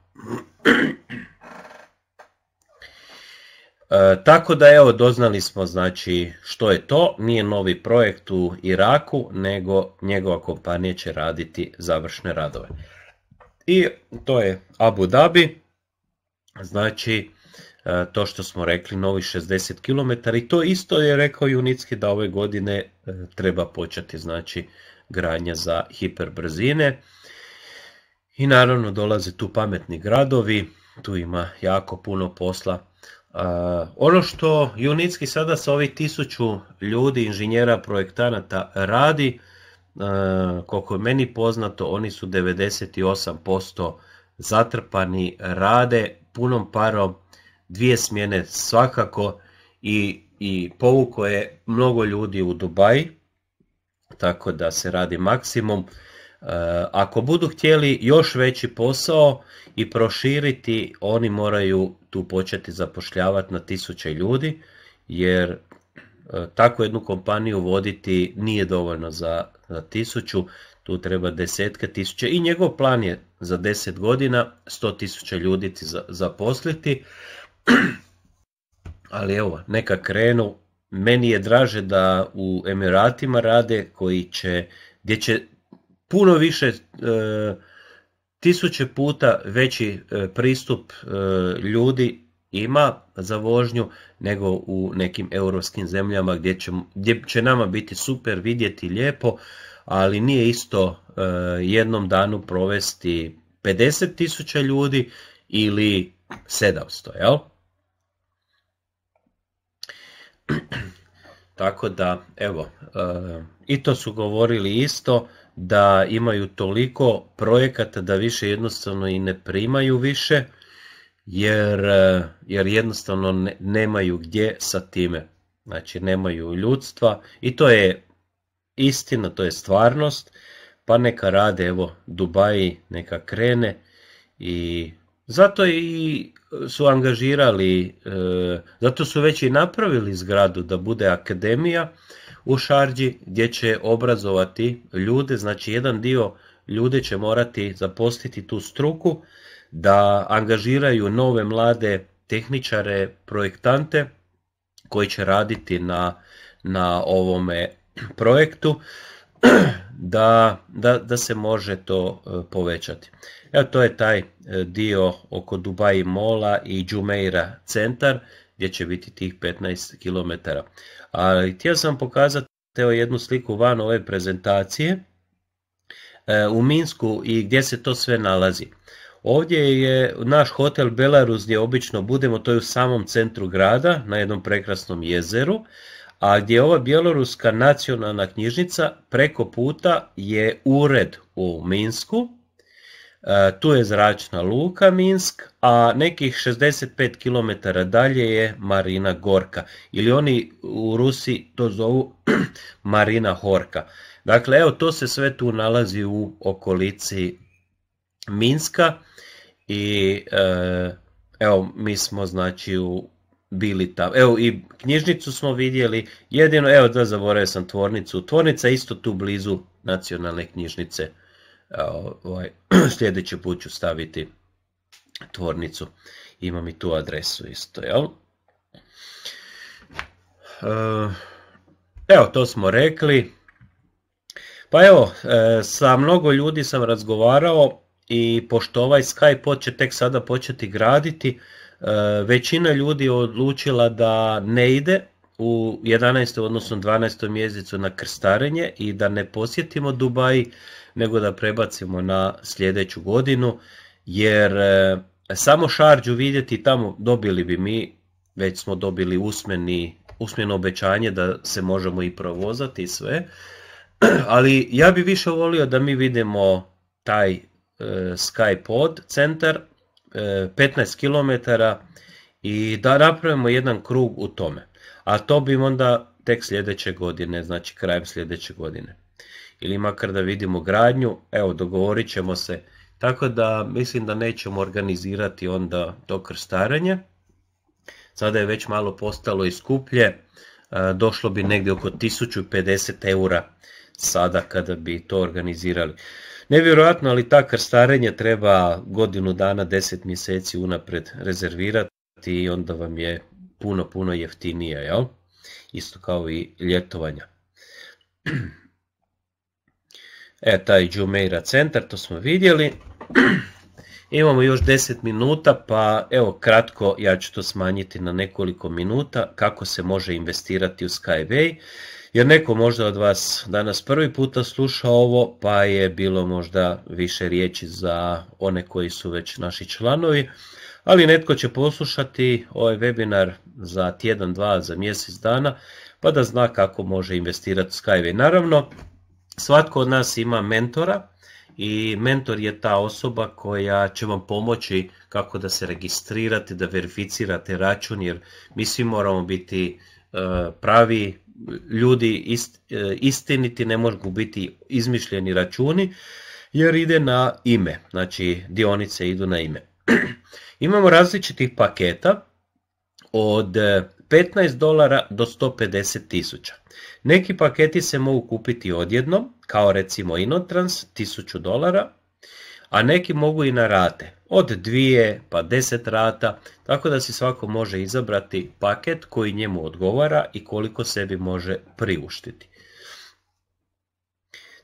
E, tako da evo doznali smo znači što je to, nije novi projekt u Iraku, nego njegova kompanija će raditi završne radove. I to je Abu Dhabi, znači e, to što smo rekli, novi 60 km i to isto je rekao Junicki da ove godine e, treba početi znači granja za hiperbrzine. I naravno dolaze tu pametni gradovi, tu ima jako puno posla Uh, ono što Junicki sada sa ovih tisuću ljudi, inženjera, projektanata radi, uh, koliko je meni poznato, oni su 98% zatrpani, rade punom parom, dvije smjene svakako i, i povuko je mnogo ljudi u Dubaji, tako da se radi maksimum. Eh, ako budu htjeli još veći posao i proširiti, oni moraju tu početi zapošljavati na tisuće ljudi, jer eh, takvu jednu kompaniju voditi nije dovoljno za, za tisuću, tu treba desetka tisuća i njegov plan je za deset godina sto tisuća ljudi zaposliti, ali evo, neka krenu, meni je draže da u Emiratima rade koji će, gdje će puno više e, tisuće puta veći e, pristup e, ljudi ima za vožnju nego u nekim europskim zemljama gdje će, će nama biti super vidjeti lijepo, ali nije isto jednom danu provesti 50 tisuća ljudi ili 700, jel? Tako da, evo, i to su govorili isto, da imaju toliko projekata da više jednostavno i ne primaju više jer, e, jer jednostavno nemaju gdje sa time. Znači nemaju ljudstva i to je istina, to je stvarnost. Pa neka rade, evo, Dubaji neka krene i zato i su angažirali, e, zato su već i napravili zgradu da bude akademija u Šarđi gdje će obrazovati ljude, znači jedan dio ljude će morati zaposliti tu struku da angažiraju nove mlade tehničare, projektante koji će raditi na, na ovome projektu da, da, da se može to e, povećati. Evo to je taj e, dio oko Dubai Mola i Jumeira centar gdje će biti tih 15 km. Ali htio sam pokazati evo jednu sliku van ove prezentacije e, u Minsku i gdje se to sve nalazi. Ovdje je naš hotel Belarus gdje obično budemo, to je u samom centru grada, na jednom prekrasnom jezeru, a gdje je ova bjeloruska nacionalna knjižnica preko puta je ured u Minsku, E, tu je zračna luka Minsk, a nekih 65 km dalje je Marina Gorka ili oni u Rusi to zovu Marina Horka. Dakle, evo to se sve tu nalazi u okolici Minska i e, evo mi smo znači bili tamo. Evo i knjižnicu smo vidjeli, jedino, evo da zaboravio sam tvornicu, tvornica isto tu blizu nacionalne knjižnice. E, ovaj, sljedeći put ću staviti tvornicu. Imam i tu adresu isto, jel? E, evo, to smo rekli. Pa evo, e, sa mnogo ljudi sam razgovarao i pošto ovaj Skype će tek sada početi graditi, većina ljudi je odlučila da ne ide u 11. odnosno 12. mjesecu na krstarenje i da ne posjetimo Dubaj nego da prebacimo na sljedeću godinu, jer e, samo Šarđu vidjeti tamo dobili bi mi, već smo dobili usmeni, usmeno obećanje da se možemo i provozati i sve, ali ja bi više volio da mi vidimo taj e, Skypod centar, 15 e, km i da napravimo jedan krug u tome. A to bi onda tek sljedeće godine, znači krajem sljedeće godine ili makar da vidimo gradnju, evo dogovorit ćemo se. Tako da mislim da nećemo organizirati onda to krstarenje. Sada je već malo postalo i skuplje, e, došlo bi negdje oko 1050 eura sada kada bi to organizirali. Nevjerojatno, ali ta krstarenja treba godinu dana, 10 mjeseci unapred rezervirati i onda vam je puno, puno jeftinije, jel? Isto kao i ljetovanja. E, taj Jumeira centar, to smo vidjeli. Imamo još 10 minuta, pa evo kratko, ja ću to smanjiti na nekoliko minuta, kako se može investirati u Skyway. Jer neko možda od vas danas prvi puta sluša ovo, pa je bilo možda više riječi za one koji su već naši članovi. Ali netko će poslušati ovaj webinar za tjedan, dva, za mjesec dana, pa da zna kako može investirati u Skyway. Naravno, Svatko od nas ima mentora i mentor je ta osoba koja će vam pomoći kako da se registrirate, da verificirate račun jer mi svi moramo biti e, pravi ljudi, e, istiniti, ne mogu biti izmišljeni računi jer ide na ime, znači dionice idu na ime. Imamo različitih paketa od 15 dolara do 150 tisuća. Neki paketi se mogu kupiti odjednom, kao recimo Inotrans 1000 dolara, a neki mogu i na rate, od 2 pa 10 rata, tako da si svako može izabrati paket koji njemu odgovara i koliko sebi može priuštiti.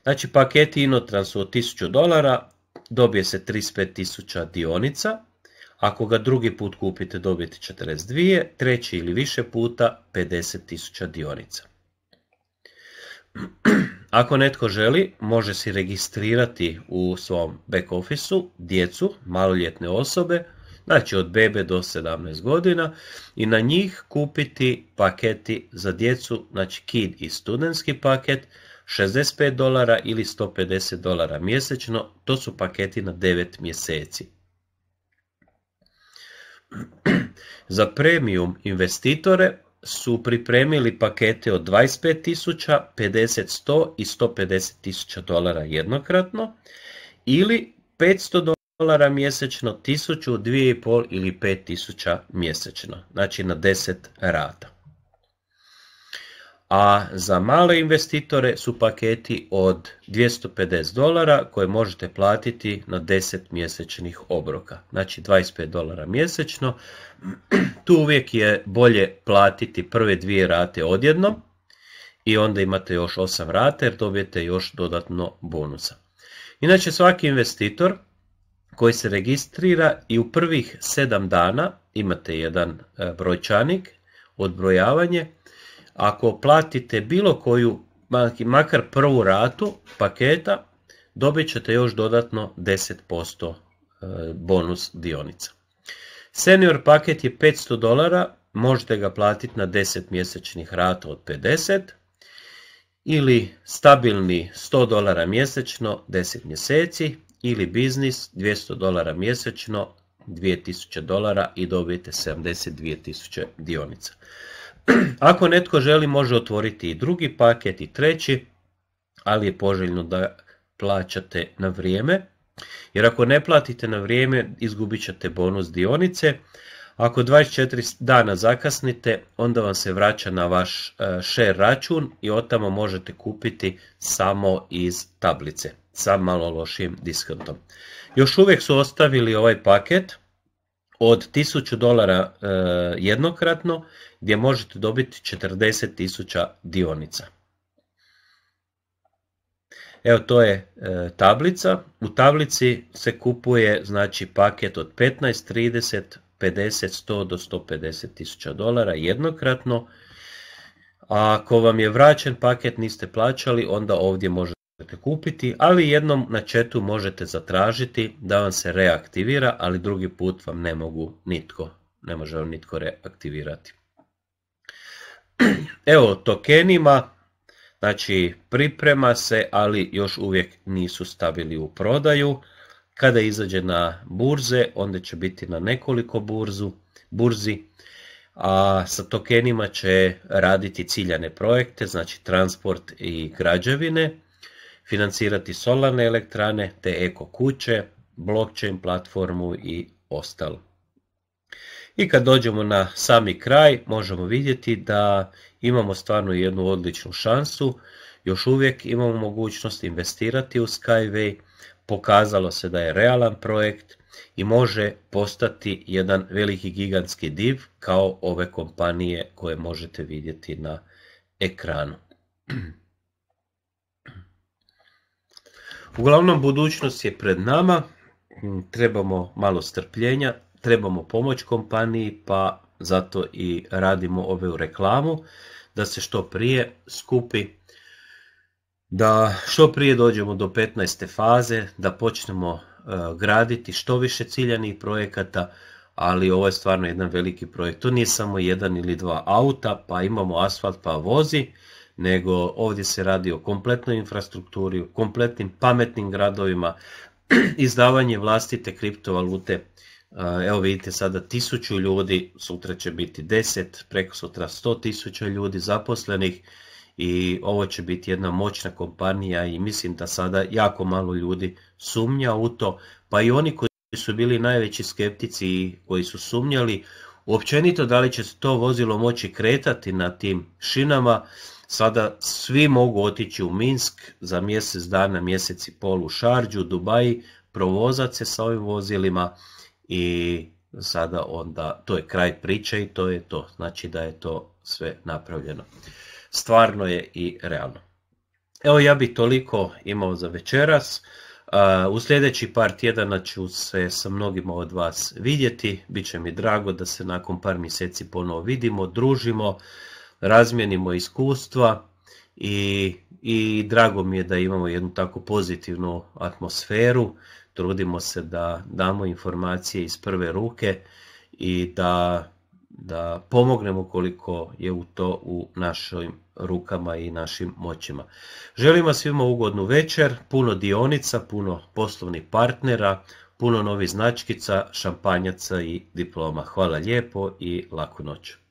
Znači paketi Inotrans od 1000 dolara, dobije se 35.000 dionica, ako ga drugi put kupite dobijete 42, treći ili više puta 50.000 dionica. Ako netko želi, može si registrirati u svom back officeu djecu, maloljetne osobe, znači od bebe do 17 godina i na njih kupiti paketi za djecu, znači kid i studentski paket, 65 dolara ili 150 dolara mjesečno, to su paketi na 9 mjeseci. Za premium investitore su pripremili pakete od 25.000, 50, 100 i 150.000 dolara jednokratno ili 500 dolara mjesečno, 1000, 2,5 ili 5000 mjesečno, znači na 10 rata a za male investitore su paketi od 250 dolara koje možete platiti na 10 mjesečnih obroka. Znači 25 dolara mjesečno. Tu uvijek je bolje platiti prve dvije rate odjedno i onda imate još 8 rate jer dobijete još dodatno bonusa. Inače svaki investitor koji se registrira i u prvih 7 dana imate jedan e, brojčanik, odbrojavanje, ako platite bilo koju, znači, makar prvu ratu paketa, dobit ćete još dodatno 10% e, bonus dionica. Senior paket je 500 dolara, možete ga platiti na 10 mjesečnih rata od 50 ili stabilni 100 dolara mjesečno 10 mjeseci ili biznis 200 dolara mjesečno 2000 dolara i dobijete 72.000 dionica. Ako netko želi može otvoriti i drugi paket i treći, ali je poželjno da plaćate na vrijeme. Jer ako ne platite na vrijeme, izgubit ćete bonus dionice. Ako 24 dana zakasnite, onda vam se vraća na vaš e, share račun i tamo možete kupiti samo iz tablice sa malo lošijim diskontom. Još uvijek su ostavili ovaj paket od 1000 dolara e, jednokratno gdje možete dobiti 40.000 dionica. Evo to je e, tablica. U tablici se kupuje znači paket od 15, 30, 50, 100 do 150.000 dolara jednokratno. ako vam je vraćen paket, niste plaćali, onda ovdje možete možete kupiti, ali jednom na chatu možete zatražiti da vam se reaktivira, ali drugi put vam ne mogu nitko, ne može vam nitko reaktivirati. Evo tokenima, znači priprema se, ali još uvijek nisu stavili u prodaju. Kada izađe na burze, onda će biti na nekoliko burzu, burzi, a sa tokenima će raditi ciljane projekte, znači transport i građevine financirati solarne elektrane te eko kuće, blockchain platformu i ostalo. I kad dođemo na sami kraj možemo vidjeti da imamo stvarno jednu odličnu šansu, još uvijek imamo mogućnost investirati u Skyway, pokazalo se da je realan projekt i može postati jedan veliki gigantski div kao ove kompanije koje možete vidjeti na ekranu. Uglavnom, budućnost je pred nama, mm, trebamo malo strpljenja, trebamo pomoć kompaniji, pa zato i radimo ove reklamu, da se što prije skupi, da što prije dođemo do 15. faze, da počnemo e, graditi što više ciljanih projekata, ali ovo je stvarno jedan veliki projekt. To nije samo jedan ili dva auta, pa imamo asfalt, pa vozi, nego ovdje se radi o kompletnoj infrastrukturi, o kompletnim pametnim gradovima, izdavanje vlastite kriptovalute. E, evo vidite sada tisuću ljudi, sutra će biti deset, preko sutra sto tisuća ljudi zaposlenih i ovo će biti jedna moćna kompanija i mislim da sada jako malo ljudi sumnja u to, pa i oni koji su bili najveći skeptici i koji su sumnjali općenito da li će se to vozilo moći kretati na tim šinama, Sada svi mogu otići u Minsk za mjesec dana, mjesec i pol u Šarđu, Dubaji, provozat se sa ovim vozilima i sada onda, to je kraj priče i to je to, znači da je to sve napravljeno. Stvarno je i realno. Evo ja bih toliko imao za večeras. U sljedeći par tjedana ću se sa mnogima od vas vidjeti. Biće mi drago da se nakon par mjeseci ponovo vidimo, družimo razmijenimo iskustva i, i drago mi je da imamo jednu tako pozitivnu atmosferu. Trudimo se da damo informacije iz prve ruke i da, da pomognemo koliko je u to u našim rukama i našim moćima. Želimo svima ugodnu večer, puno dionica, puno poslovnih partnera, puno novih značkica, šampanjaca i diploma. Hvala lijepo i laku noću.